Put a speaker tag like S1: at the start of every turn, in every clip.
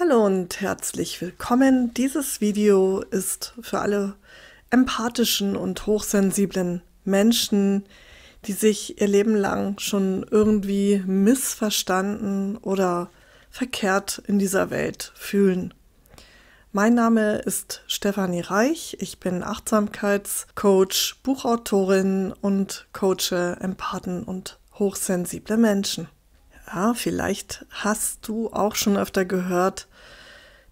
S1: Hallo und herzlich willkommen. Dieses Video ist für alle empathischen und hochsensiblen Menschen, die sich ihr Leben lang schon irgendwie missverstanden oder verkehrt in dieser Welt fühlen. Mein Name ist Stefanie Reich, ich bin Achtsamkeitscoach, Buchautorin und coache Empathen und hochsensible Menschen. Ja, vielleicht hast du auch schon öfter gehört,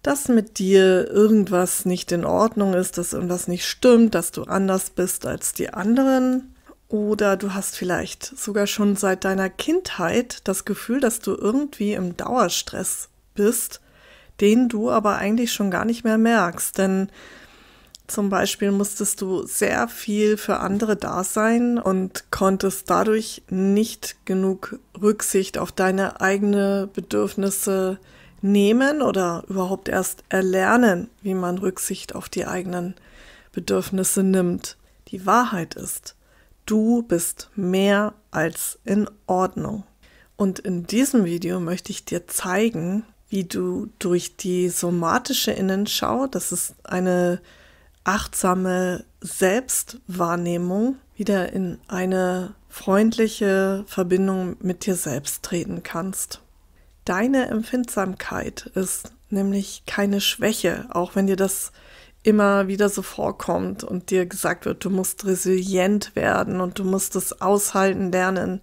S1: dass mit dir irgendwas nicht in Ordnung ist, dass irgendwas nicht stimmt, dass du anders bist als die anderen. Oder du hast vielleicht sogar schon seit deiner Kindheit das Gefühl, dass du irgendwie im Dauerstress bist, den du aber eigentlich schon gar nicht mehr merkst. Denn zum Beispiel musstest du sehr viel für andere da sein und konntest dadurch nicht genug Rücksicht auf deine eigenen Bedürfnisse nehmen oder überhaupt erst erlernen, wie man Rücksicht auf die eigenen Bedürfnisse nimmt. Die Wahrheit ist, du bist mehr als in Ordnung. Und in diesem Video möchte ich dir zeigen, wie du durch die somatische Innenschau, das ist eine achtsame Selbstwahrnehmung wieder in eine freundliche Verbindung mit dir selbst treten kannst. Deine Empfindsamkeit ist nämlich keine Schwäche, auch wenn dir das immer wieder so vorkommt und dir gesagt wird, du musst resilient werden und du musst es aushalten lernen,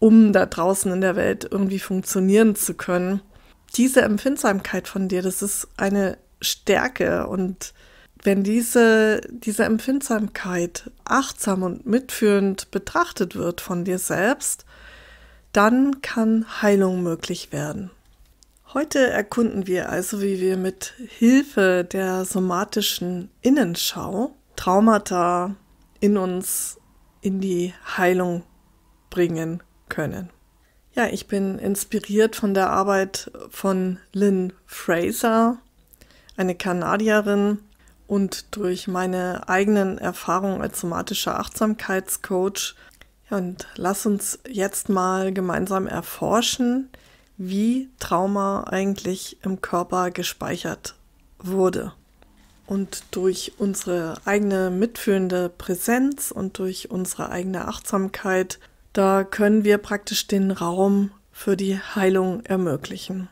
S1: um da draußen in der Welt irgendwie funktionieren zu können. Diese Empfindsamkeit von dir, das ist eine Stärke und wenn diese, diese Empfindsamkeit achtsam und mitführend betrachtet wird von dir selbst, dann kann Heilung möglich werden. Heute erkunden wir also, wie wir mit Hilfe der somatischen Innenschau Traumata in uns in die Heilung bringen können. Ja, ich bin inspiriert von der Arbeit von Lynn Fraser, eine Kanadierin, und durch meine eigenen Erfahrungen als somatischer Achtsamkeitscoach. Und lass uns jetzt mal gemeinsam erforschen, wie Trauma eigentlich im Körper gespeichert wurde. Und durch unsere eigene mitfühlende Präsenz und durch unsere eigene Achtsamkeit, da können wir praktisch den Raum für die Heilung ermöglichen.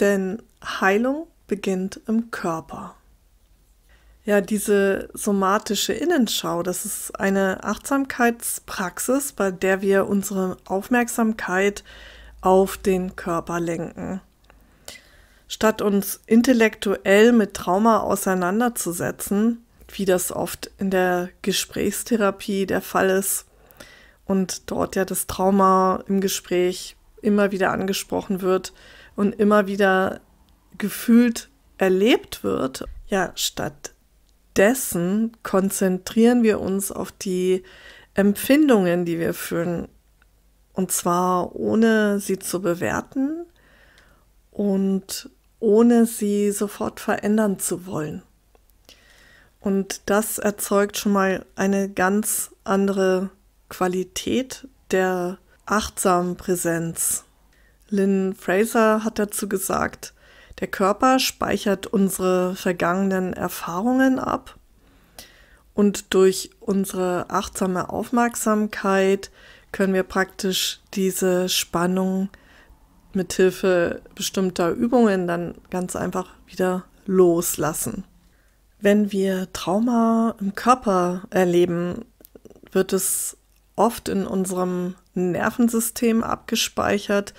S1: Denn Heilung beginnt im Körper. Ja, diese somatische Innenschau, das ist eine Achtsamkeitspraxis, bei der wir unsere Aufmerksamkeit auf den Körper lenken. Statt uns intellektuell mit Trauma auseinanderzusetzen, wie das oft in der Gesprächstherapie der Fall ist und dort ja das Trauma im Gespräch immer wieder angesprochen wird und immer wieder gefühlt erlebt wird, ja, statt dessen konzentrieren wir uns auf die Empfindungen, die wir fühlen. Und zwar ohne sie zu bewerten und ohne sie sofort verändern zu wollen. Und das erzeugt schon mal eine ganz andere Qualität der achtsamen Präsenz. Lynn Fraser hat dazu gesagt, der Körper speichert unsere vergangenen Erfahrungen ab und durch unsere achtsame Aufmerksamkeit können wir praktisch diese Spannung mithilfe bestimmter Übungen dann ganz einfach wieder loslassen. Wenn wir Trauma im Körper erleben, wird es oft in unserem Nervensystem abgespeichert,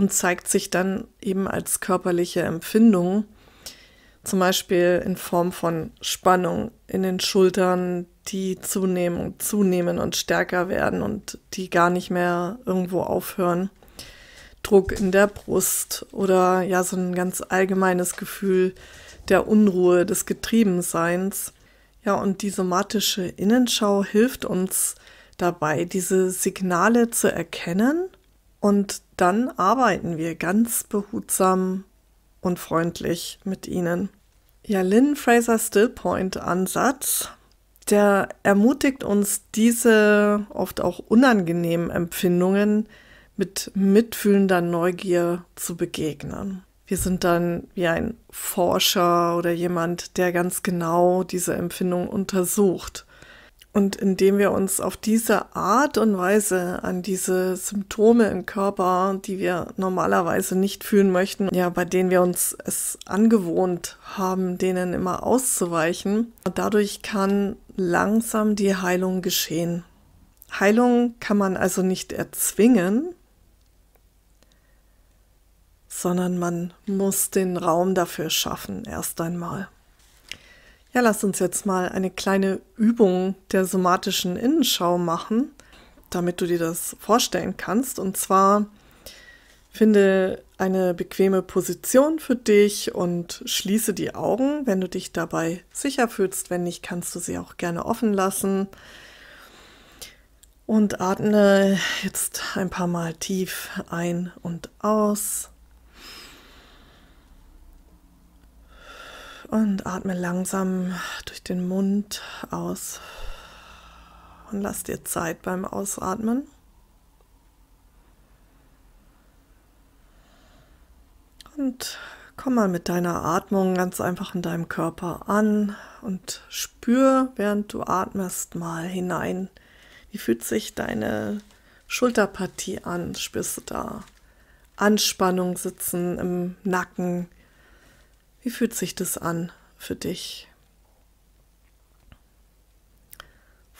S1: und zeigt sich dann eben als körperliche Empfindung, zum Beispiel in Form von Spannung in den Schultern, die zunehmen und zunehmen und stärker werden und die gar nicht mehr irgendwo aufhören. Druck in der Brust oder ja so ein ganz allgemeines Gefühl der Unruhe, des Getriebenseins. Ja, und die somatische Innenschau hilft uns dabei, diese Signale zu erkennen und dann arbeiten wir ganz behutsam und freundlich mit ihnen. Ja, Lynn Fraser Stillpoint Ansatz, der ermutigt uns, diese oft auch unangenehmen Empfindungen mit mitfühlender Neugier zu begegnen. Wir sind dann wie ein Forscher oder jemand, der ganz genau diese Empfindung untersucht. Und indem wir uns auf diese Art und Weise an diese Symptome im Körper, die wir normalerweise nicht fühlen möchten, ja, bei denen wir uns es angewohnt haben, denen immer auszuweichen, dadurch kann langsam die Heilung geschehen. Heilung kann man also nicht erzwingen, sondern man muss den Raum dafür schaffen, erst einmal. Ja, lasst uns jetzt mal eine kleine Übung der somatischen Innenschau machen, damit du dir das vorstellen kannst. Und zwar finde eine bequeme Position für dich und schließe die Augen, wenn du dich dabei sicher fühlst. Wenn nicht, kannst du sie auch gerne offen lassen. Und atme jetzt ein paar Mal tief ein und aus. Und atme langsam durch den Mund aus. Und lass dir Zeit beim Ausatmen. Und komm mal mit deiner Atmung ganz einfach in deinem Körper an und spür, während du atmest, mal hinein. Wie fühlt sich deine Schulterpartie an? Spürst du da Anspannung sitzen im Nacken? Wie fühlt sich das an für dich?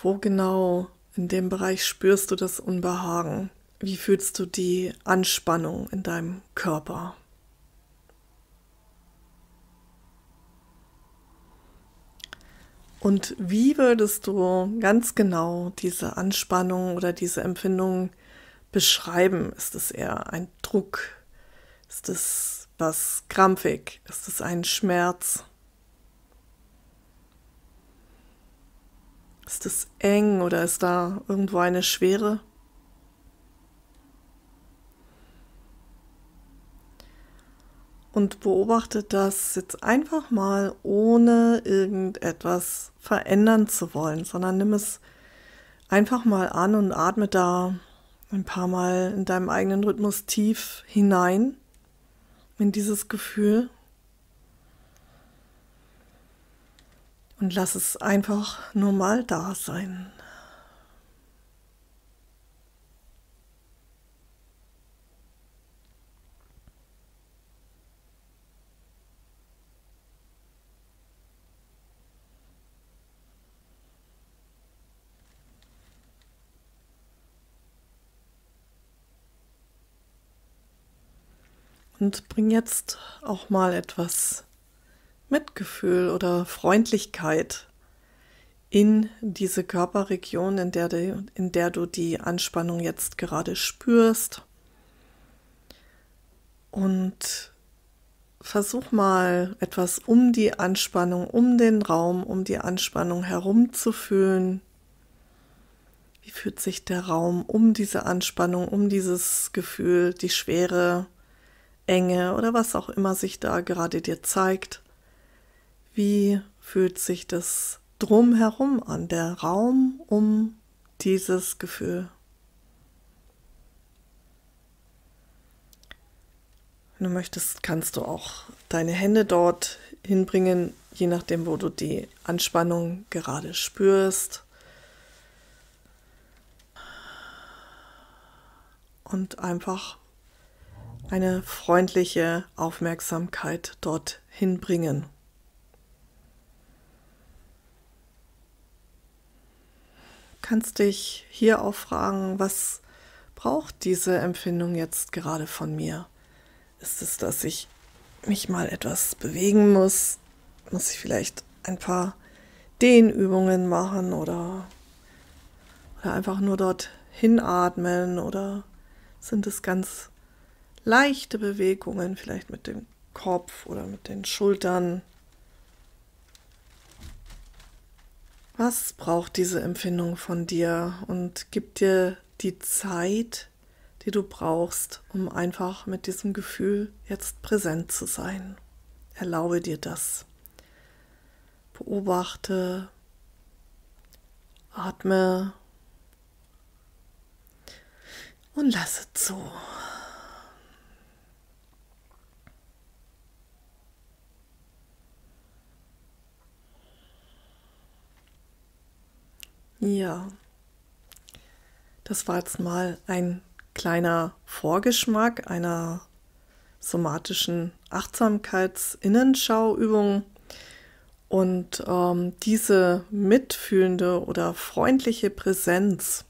S1: Wo genau in dem Bereich spürst du das Unbehagen? Wie fühlst du die Anspannung in deinem Körper? Und wie würdest du ganz genau diese Anspannung oder diese Empfindung beschreiben? Ist es eher ein Druck? Ist es etwas krampfig? Ist es ein Schmerz? Ist es eng oder ist da irgendwo eine Schwere? Und beobachte das jetzt einfach mal, ohne irgendetwas verändern zu wollen, sondern nimm es einfach mal an und atme da ein paar Mal in deinem eigenen Rhythmus tief hinein in dieses Gefühl und lass es einfach normal da sein. und bring jetzt auch mal etwas Mitgefühl oder Freundlichkeit in diese Körperregion, in der, du, in der du die Anspannung jetzt gerade spürst. Und versuch mal etwas um die Anspannung, um den Raum, um die Anspannung herumzufühlen. Wie fühlt sich der Raum um diese Anspannung, um dieses Gefühl, die Schwere? Enge oder was auch immer sich da gerade dir zeigt. Wie fühlt sich das drumherum an, der Raum um dieses Gefühl? Wenn du möchtest, kannst du auch deine Hände dort hinbringen, je nachdem, wo du die Anspannung gerade spürst. Und einfach eine freundliche Aufmerksamkeit dorthin bringen. Kannst dich hier auch fragen, was braucht diese Empfindung jetzt gerade von mir? Ist es, dass ich mich mal etwas bewegen muss? Muss ich vielleicht ein paar Dehnübungen machen oder, oder einfach nur dort hinatmen oder sind es ganz leichte Bewegungen, vielleicht mit dem Kopf oder mit den Schultern. Was braucht diese Empfindung von dir und gib dir die Zeit, die du brauchst, um einfach mit diesem Gefühl jetzt präsent zu sein. Erlaube dir das. Beobachte, atme und lasse zu. Ja, das war jetzt mal ein kleiner Vorgeschmack einer somatischen Achtsamkeitsinnenschauübung. Und ähm, diese mitfühlende oder freundliche Präsenz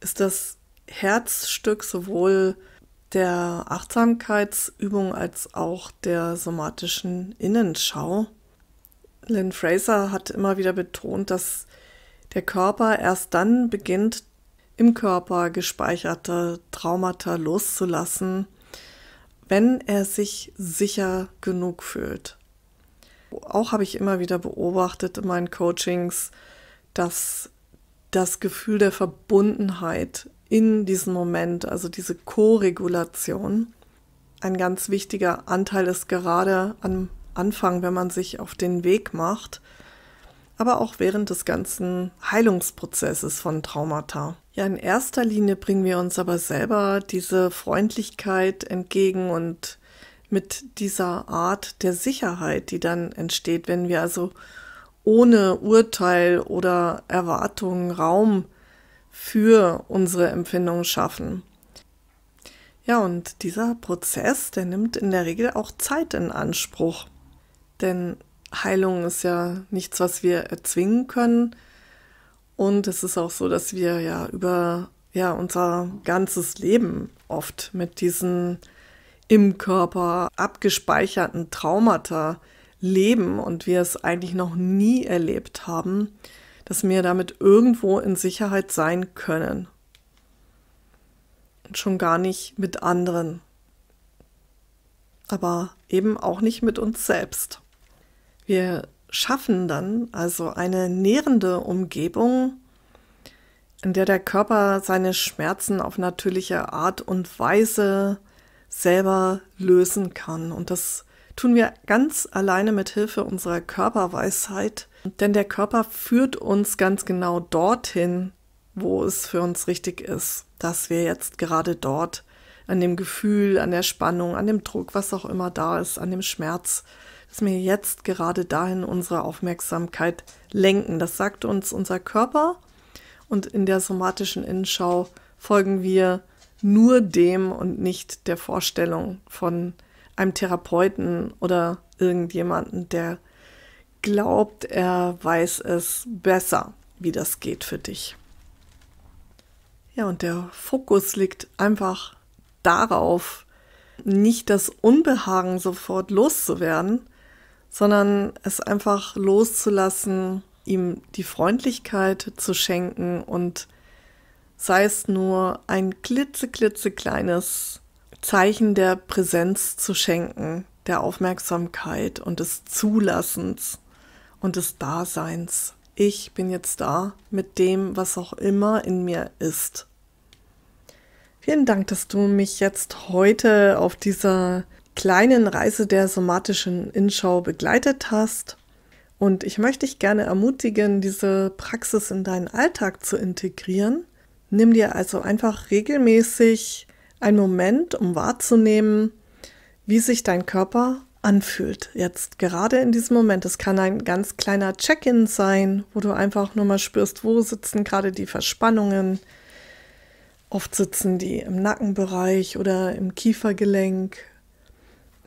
S1: ist das Herzstück sowohl der Achtsamkeitsübung als auch der somatischen Innenschau. Lynn Fraser hat immer wieder betont, dass der Körper erst dann beginnt, im Körper gespeicherte Traumata loszulassen, wenn er sich sicher genug fühlt. Auch habe ich immer wieder beobachtet in meinen Coachings, dass das Gefühl der Verbundenheit in diesem Moment, also diese Koregulation, ein ganz wichtiger Anteil ist gerade am Anfang, wenn man sich auf den Weg macht, aber auch während des ganzen Heilungsprozesses von Traumata. Ja, in erster Linie bringen wir uns aber selber diese Freundlichkeit entgegen und mit dieser Art der Sicherheit, die dann entsteht, wenn wir also ohne Urteil oder Erwartungen Raum für unsere Empfindungen schaffen. Ja, und dieser Prozess, der nimmt in der Regel auch Zeit in Anspruch. Denn Heilung ist ja nichts, was wir erzwingen können. Und es ist auch so, dass wir ja über ja, unser ganzes Leben oft mit diesen im Körper abgespeicherten Traumata leben und wir es eigentlich noch nie erlebt haben, dass wir damit irgendwo in Sicherheit sein können. Und schon gar nicht mit anderen. Aber eben auch nicht mit uns selbst. Wir schaffen dann also eine nährende Umgebung, in der der Körper seine Schmerzen auf natürliche Art und Weise selber lösen kann. Und das tun wir ganz alleine mit Hilfe unserer Körperweisheit, denn der Körper führt uns ganz genau dorthin, wo es für uns richtig ist, dass wir jetzt gerade dort an dem Gefühl, an der Spannung, an dem Druck, was auch immer da ist, an dem Schmerz dass wir jetzt gerade dahin unsere Aufmerksamkeit lenken. Das sagt uns unser Körper und in der somatischen Innenschau folgen wir nur dem und nicht der Vorstellung von einem Therapeuten oder irgendjemanden, der glaubt, er weiß es besser, wie das geht für dich. Ja, und der Fokus liegt einfach darauf, nicht das Unbehagen sofort loszuwerden, sondern es einfach loszulassen, ihm die Freundlichkeit zu schenken und sei es nur ein klitzeklitzekleines Zeichen der Präsenz zu schenken, der Aufmerksamkeit und des Zulassens und des Daseins. Ich bin jetzt da mit dem, was auch immer in mir ist. Vielen Dank, dass du mich jetzt heute auf dieser kleinen Reise der somatischen Inschau begleitet hast. Und ich möchte dich gerne ermutigen, diese Praxis in deinen Alltag zu integrieren. Nimm dir also einfach regelmäßig einen Moment, um wahrzunehmen, wie sich dein Körper anfühlt. Jetzt gerade in diesem Moment. Es kann ein ganz kleiner Check-in sein, wo du einfach nur mal spürst, wo sitzen gerade die Verspannungen. Oft sitzen die im Nackenbereich oder im Kiefergelenk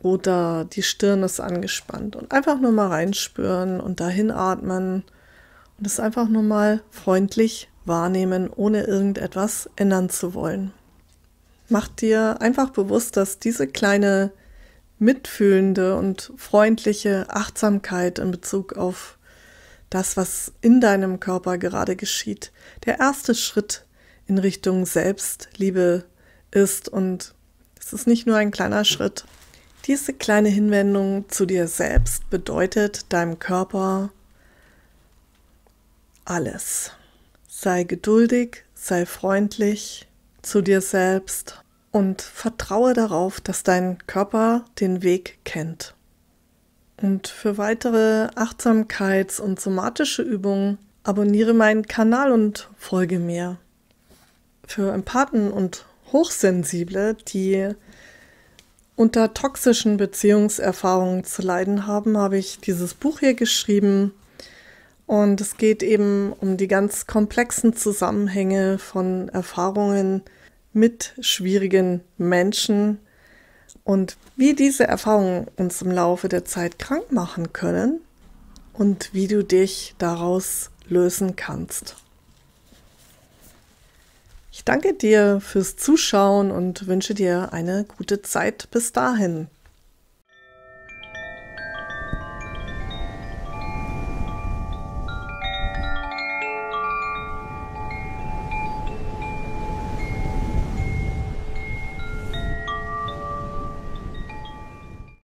S1: oder die Stirn ist angespannt. Und einfach nur mal reinspüren und dahin atmen und es einfach nur mal freundlich wahrnehmen, ohne irgendetwas ändern zu wollen. Mach dir einfach bewusst, dass diese kleine mitfühlende und freundliche Achtsamkeit in Bezug auf das, was in deinem Körper gerade geschieht, der erste Schritt in Richtung Selbstliebe ist. Und es ist nicht nur ein kleiner Schritt, diese kleine Hinwendung zu dir selbst bedeutet deinem Körper alles. Sei geduldig, sei freundlich zu dir selbst und vertraue darauf, dass dein Körper den Weg kennt. Und für weitere Achtsamkeits- und somatische Übungen abonniere meinen Kanal und folge mir. Für Empathen und Hochsensible, die unter toxischen Beziehungserfahrungen zu leiden haben, habe ich dieses Buch hier geschrieben. Und es geht eben um die ganz komplexen Zusammenhänge von Erfahrungen mit schwierigen Menschen und wie diese Erfahrungen uns im Laufe der Zeit krank machen können und wie du dich daraus lösen kannst. Ich danke dir fürs Zuschauen und wünsche dir eine gute Zeit bis dahin.